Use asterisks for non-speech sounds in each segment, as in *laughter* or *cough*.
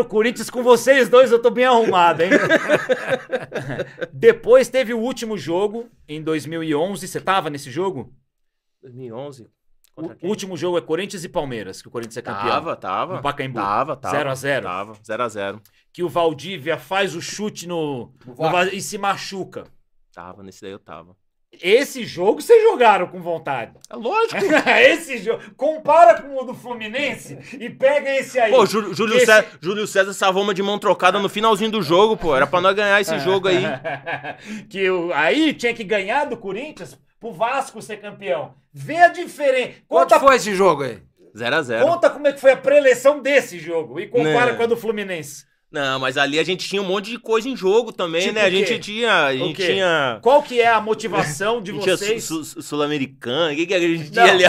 contra o Corinthians, com vocês dois eu tô bem arrumado, hein? *laughs* Depois teve o último jogo, em 2011. Você tava nesse jogo? 2011? O último jogo é Corinthians e Palmeiras, que o Corinthians é campeão. Tava, tava. No Pacaembu. Tava, tava. 0x0. Tava, 0x0. Que o Valdívia faz o chute no, no, no, e se machuca. Tava, nesse daí eu tava. Esse jogo vocês jogaram com vontade. É lógico. *laughs* esse jogo. Compara com o do Fluminense e pega esse aí. Pô, Jú Júlio, esse... César, Júlio César salvou uma de mão trocada no finalzinho do jogo, pô. Era pra nós ganhar esse é. jogo aí. *laughs* que o... aí tinha que ganhar do Corinthians pro Vasco ser campeão. Vê a diferença. Conta... Quanto foi esse jogo aí? 0x0. Conta como é que foi a preleção desse jogo e compara né. com a do Fluminense. Não, mas ali a gente tinha um monte de coisa em jogo também, tipo né? A gente tinha. A gente tinha... Qual que é a motivação *laughs* de vocês? Su su Sul-americana, o que, que a gente tinha ali?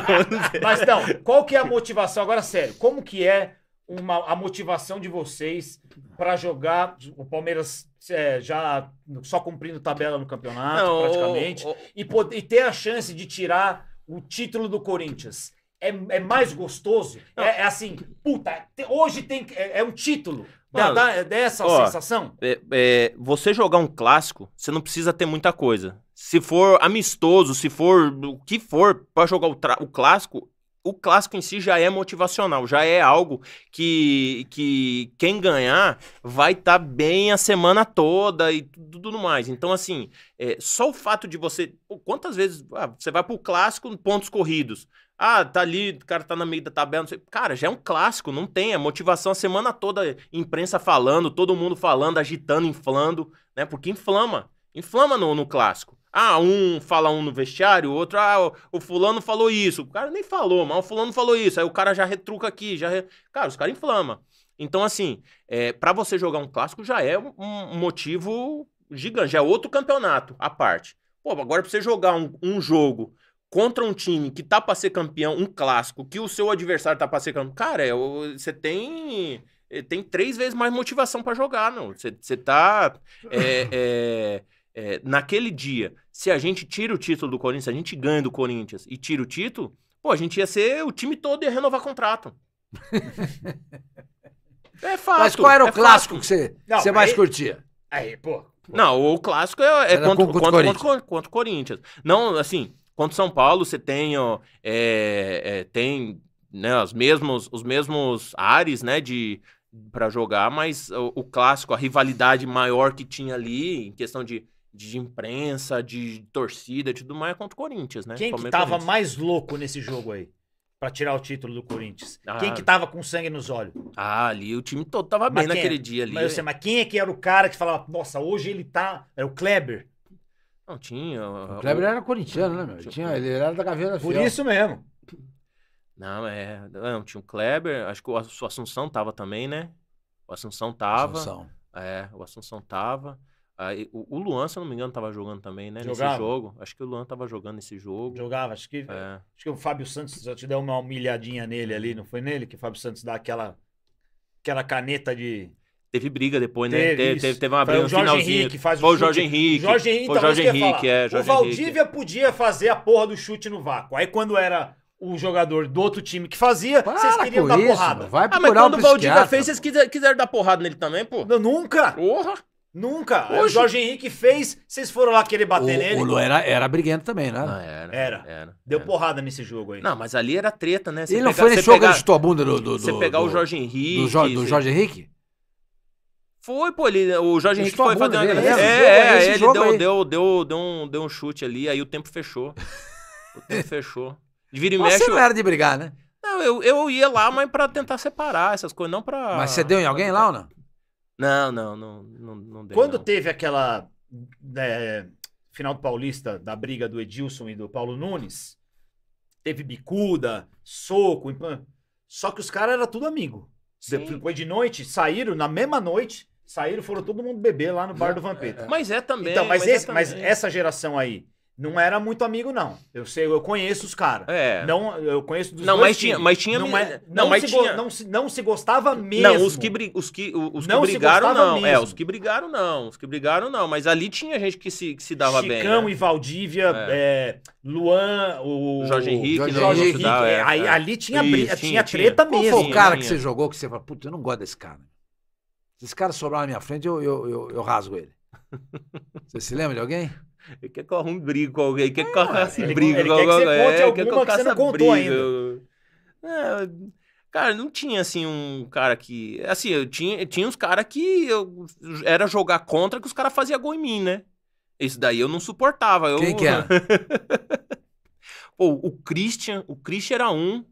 *laughs* mas não, qual que é a motivação? Agora, sério, como que é uma, a motivação de vocês para jogar o Palmeiras é, já só cumprindo tabela no campeonato, não, praticamente, o, o... E, poder, e ter a chance de tirar o título do Corinthians? é, é mais uhum. gostoso. É, é, assim, puta, hoje tem. É, é um título. Mano, dá, é dá, essa ó, sensação? É, é, você jogar um clássico, você não precisa ter muita coisa. Se for amistoso, se for o que for, para jogar o, o clássico, o clássico em si já é motivacional, já é algo que, que quem ganhar vai estar tá bem a semana toda e tudo mais. Então, assim, é, só o fato de você. Quantas vezes ah, você vai pro clássico pontos corridos? Ah, tá ali, o cara tá na meio da tabela, Cara, já é um clássico, não tem. A é motivação a semana toda, imprensa falando, todo mundo falando, agitando, inflando, né? Porque inflama. Inflama no, no clássico. Ah, um fala um no vestiário, o outro, ah, o, o fulano falou isso. O cara nem falou, mas o fulano falou isso. Aí o cara já retruca aqui, já. Re... Cara, os caras inflamam. Então, assim, é, para você jogar um clássico já é um, motivo gigante, já é outro campeonato à parte. Pô, agora pra você jogar um, um jogo contra um time que tá pra ser campeão, um clássico, que o seu adversário tá pra ser campeão, cara, é, você tem eh, tem três vezes mais motivação para jogar, não Você tá. É, é, é, naquele dia, se a gente tira o título do Corinthians, se a gente ganha do Corinthians e tira o título, pô, a gente ia ser o time todo e renovar contrato. *laughs* é fácil. Mas qual era o é clássico fato. que você, Não, você aí, mais curtia? Aí, pô. pô. Não, o clássico é, é contra, contra, contra, o contra, contra o Corinthians. Não, assim, contra o São Paulo você tem, ó, é, é, tem né, os mesmos, os mesmos ares, né, de para jogar, mas o, o, clássico, a rivalidade maior que tinha ali em questão de de imprensa, de torcida, de tudo mais contra o Corinthians, né? Quem que tava mais louco nesse jogo aí? Pra tirar o título do Corinthians. Ah, quem que tava com sangue nos olhos? Ah, ali o time todo tava mas bem naquele é? dia ali. Mas, sei, mas quem é que era o cara que falava, nossa, hoje ele tá. Era o Kleber. Não, tinha. O Kleber o... era corintiano, né, meu? Tinha... tinha, ele era da Gaveta. Por isso mesmo. Não, é. Não, tinha o Kleber, acho que o Assunção tava também, né? O Assunção tava. Assunção. É, o Assunção tava. Aí, o, o Luan, se eu não me engano, estava jogando também, né? Jogava. Nesse jogo. Acho que o Luan estava jogando esse jogo. Jogava, acho que. É. Acho que o Fábio Santos já te deu uma humilhadinha nele ali, não foi nele? Que o Fábio Santos dá aquela, aquela caneta de. Teve briga depois, teve, né? Teve, teve, teve, uma briga no finalzinho. Henrique, faz foi o Jorge Henrique. Jorge Henrique. Foi o Jorge Henrique, é. Jorge o Valdívia Henrique. podia fazer a porra do chute no vácuo. Aí quando era o jogador do outro time que fazia, Para vocês queriam dar isso, porrada. Vai ah, mas quando o Valdívia fez, vocês quiser, quiseram dar porrada nele também, pô? Não, nunca! Porra! Nunca. Hoje... O Jorge Henrique fez, vocês foram lá querer bater o, nele. O Lula era, era briguento também, né? Não, ah, era, era, era. Deu era. porrada nesse jogo aí. Não, mas ali era treta, né? ele pegar, não foi nesse jogo pegar, que ele chutou a bunda do. do você do, pegar do, o Jorge Henrique. Do, jo, do Jorge Henrique? Foi, pô, ele, o Jorge Henrique foi fazer uma... Né? É, é, é, é, é ele deu, deu, deu, deu, um, deu um chute ali, aí o tempo fechou. o tempo fechou. De vira e mexe... Você não era de brigar, né? Não, eu, eu ia lá, mas pra tentar separar essas coisas, não pra... Mas você deu em alguém lá ou não? Não, não, não, não, não Quando não. teve aquela é, final do Paulista da briga do Edilson e do Paulo Nunes, teve bicuda, soco, só que os caras eram tudo amigo. Sim. Depois de noite, saíram na mesma noite, saíram, foram todo mundo beber lá no bar do Vampeta. É, é. Mas é também. Então, mas, mas, é esse, é também. mas essa geração aí, não era muito amigo, não. Eu sei, eu conheço os caras. É. Não, eu conheço dos Não, mas tinha, mas tinha. Não, é- mas tinha... não, se, não se gostava mesmo. Não, os que, bri, os que, os não que brigaram, não. É, mesmo. É, os que brigaram, não. Os que brigaram, não. Mas ali tinha gente que se, que se dava Chicão bem. Chicão né? e Valdívia, é. É, Luan, o. Jorge Henrique, Jorge, né? Jorge Henrique. é, Ali tinha, Isso, briga, tinha, tinha, treta tinha. mesmo. Qual foi o cara que você jogou que você fala, puta, eu não gosto desse cara? Se esse cara sobrar na minha frente, eu, eu, eu, eu rasgo ele. *laughs* Você se lembra de alguém? Quer que eu arrume briga com alguém? Quer que eu arrume briga com ele alguém? Quer que você conte é, alguma que, não contou briga. ainda. É, cara, não tinha, assim, um cara que... Assim, eu tinha, tinha uns caras que eu, era jogar contra que os caras faziam gol em mim, né? Isso daí eu não suportava. Eu... Quem que era? *laughs* pô, o Christian, o Christian era um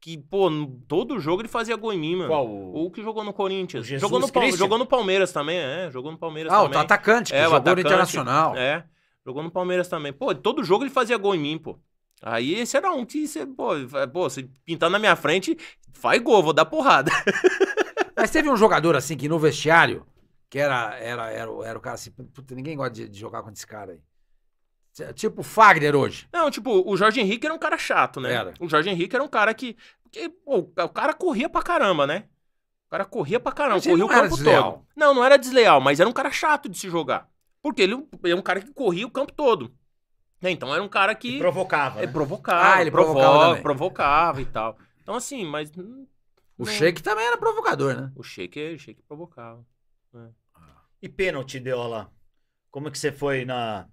que, pô, todo jogo ele fazia gol em mim, mano. Qual? O, que jogou no Corinthians. Jogou no, jogou no Palmeiras também, é. Jogou no Palmeiras ah, também. Ah, o atacante, que é, jogou atacante, Internacional. É. Jogou no Palmeiras também. Pô, todo jogo ele fazia gol em mim, pô. Aí esse era um que você, pô, pô, se pintar na minha frente, faz gol, vou dar porrada. *laughs* Mas teve um jogador assim que no vestiário, que era, era, era, era o cara assim, puta, ninguém gosta de, de jogar com esse cara aí. Tipo Fagner hoje. Não, tipo, o Jorge Henrique era um cara chato, né? Era. O Jorge Henrique era um cara que. que pô, o cara corria pra caramba, né? O cara corria pra caramba, mas corria o campo desleal. todo. Não, não era desleal, mas era um cara chato de se jogar. Porque é ele é um cara que corria o campo todo. É, então era um cara que. E provocava. É, né? Provocava. Ah, ele provocava. Provocava, provocava e tal. Então, assim, mas. Não, o Sheik também era provocador, né? O Sheik, o é, Sheik provocava. É. E pênalti, Deola? Como é que você foi na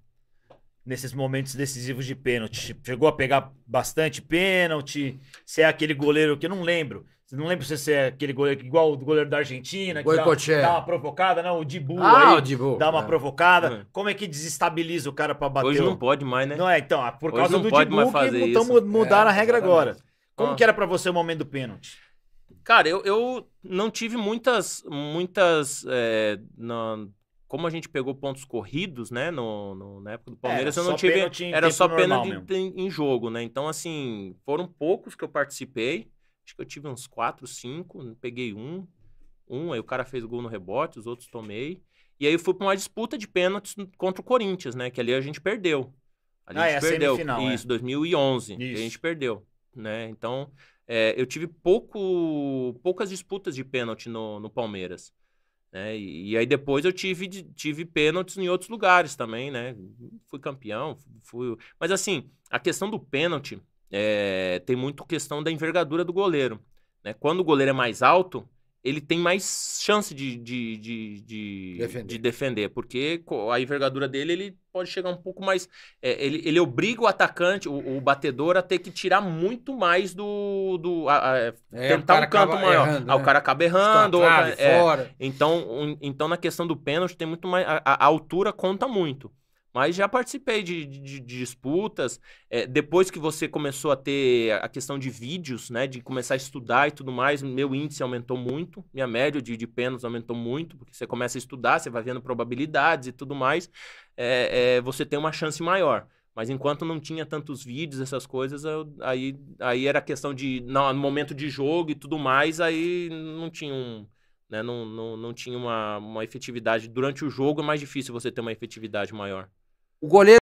nesses momentos decisivos de pênalti? Chegou a pegar bastante pênalti? Se é aquele goleiro que eu não lembro. Não lembro se você é aquele goleiro igual o goleiro da Argentina, que dá, dá, uma provocada, não? O Dibu ah, aí o Dibu, dá uma é. provocada. É. Como é que desestabiliza o cara para bater? Hoje não pode mais, né? Não é, então, ah, por Hoje causa do pode Dibu fazer que isso. É, mudaram é, a regra exatamente. agora. Como ah. que era para você o momento do pênalti? Cara, eu, eu não tive muitas, muitas, é, na, como a gente pegou pontos corridos, né, no, no na época do Palmeiras, era eu não tive. Era só pênalti em, em, jogo, né? Então, assim, foram poucos que eu participei. Acho que eu tive uns quatro, cinco, peguei um, um, aí o cara fez gol no rebote, os outros tomei. E aí eu fui para uma disputa de pênaltis contra o Corinthians, né? Que ali a gente perdeu. Ali a ah, gente é, perdeu. Semifinal, é. Isso, é. 2011. Isso. a gente perdeu, né? Então, é, eu tive pouco, poucas disputas de pênalti no, no Palmeiras. Né? E, e, aí depois eu tive, tive pênaltis em outros lugares também, né? Fui campeão, fui... Mas assim, a questão do pênalti, é, tem muito questão da envergadura do goleiro. Né? Quando o goleiro é mais alto, ele tem mais chance de, de, de, de, defender. de defender. porque a envergadura dele ele pode chegar um pouco mais. É, ele, ele obriga o atacante, o, o, batedor, a ter que tirar muito mais do. do a, a, é, tentar um canto maior. Errando, ah, né? O cara acaba errando. Trave, é, então, um, então, na questão do pênalti, tem muito mais. a, a altura conta muito. Mas já participei de, de, de disputas. É, depois que você começou a ter a questão de vídeos, né? De começar a estudar e tudo mais, meu índice aumentou muito, minha média de, de penas aumentou muito, porque você começa a estudar, você vai vendo probabilidades e tudo mais, é, é, você tem uma chance maior. Mas enquanto não tinha tantos vídeos, essas coisas, eu, aí, aí era questão de. Não, no momento de jogo e tudo mais, aí não tinha um. Né, não, não, não tinha uma, uma efetividade. Durante o jogo é mais difícil você ter uma efetividade maior. O goleiro